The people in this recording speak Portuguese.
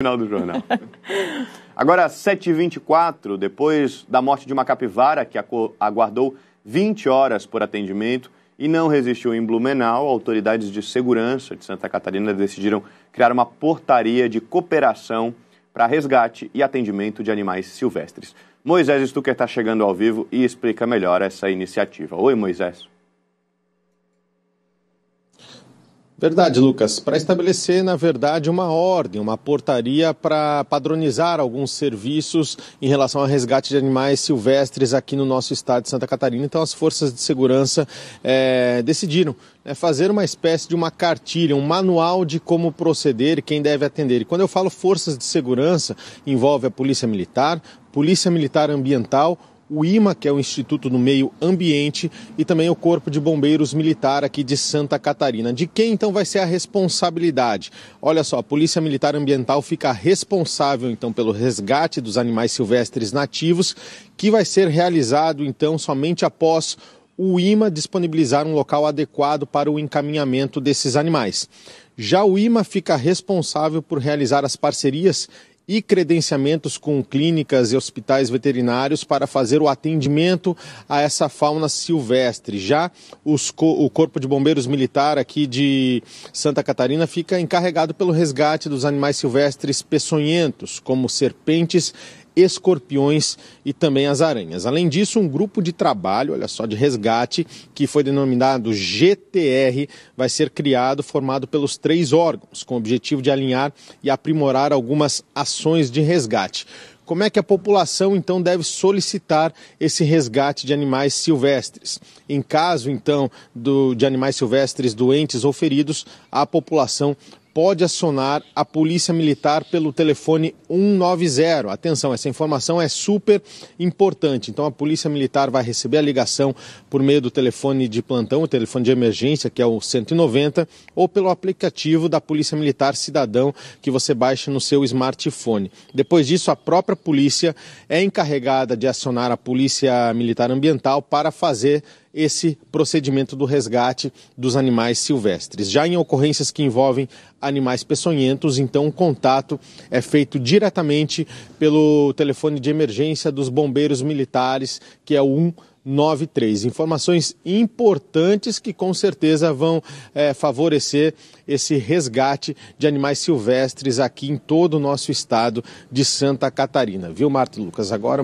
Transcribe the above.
final do jornal. Agora, 7h24, depois da morte de uma capivara que aguardou 20 horas por atendimento e não resistiu em Blumenau, autoridades de segurança de Santa Catarina decidiram criar uma portaria de cooperação para resgate e atendimento de animais silvestres. Moisés Stucker está chegando ao vivo e explica melhor essa iniciativa. Oi, Moisés. Verdade, Lucas. Para estabelecer, na verdade, uma ordem, uma portaria para padronizar alguns serviços em relação ao resgate de animais silvestres aqui no nosso estado de Santa Catarina. Então, as forças de segurança é, decidiram é fazer uma espécie de uma cartilha, um manual de como proceder, quem deve atender. E quando eu falo forças de segurança, envolve a polícia militar, polícia militar ambiental, o IMA, que é o Instituto do Meio Ambiente, e também o Corpo de Bombeiros Militar aqui de Santa Catarina. De quem então vai ser a responsabilidade? Olha só, a Polícia Militar Ambiental fica responsável então pelo resgate dos animais silvestres nativos, que vai ser realizado então somente após o IMA disponibilizar um local adequado para o encaminhamento desses animais. Já o IMA fica responsável por realizar as parcerias e credenciamentos com clínicas e hospitais veterinários para fazer o atendimento a essa fauna silvestre. Já os, o Corpo de Bombeiros Militar aqui de Santa Catarina fica encarregado pelo resgate dos animais silvestres peçonhentos, como serpentes escorpiões e também as aranhas. Além disso, um grupo de trabalho, olha só, de resgate, que foi denominado GTR, vai ser criado, formado pelos três órgãos, com o objetivo de alinhar e aprimorar algumas ações de resgate. Como é que a população então deve solicitar esse resgate de animais silvestres? Em caso então do, de animais silvestres doentes ou feridos, a população pode acionar a Polícia Militar pelo telefone 190. Atenção, essa informação é super importante. Então, a Polícia Militar vai receber a ligação por meio do telefone de plantão, o telefone de emergência, que é o 190, ou pelo aplicativo da Polícia Militar Cidadão, que você baixa no seu smartphone. Depois disso, a própria polícia é encarregada de acionar a Polícia Militar Ambiental para fazer esse procedimento do resgate dos animais silvestres. Já em ocorrências que envolvem animais peçonhentos, então o contato é feito diretamente pelo telefone de emergência dos bombeiros militares, que é o 193. Informações importantes que com certeza vão é, favorecer esse resgate de animais silvestres aqui em todo o nosso estado de Santa Catarina. Viu, Marta Lucas? Agora.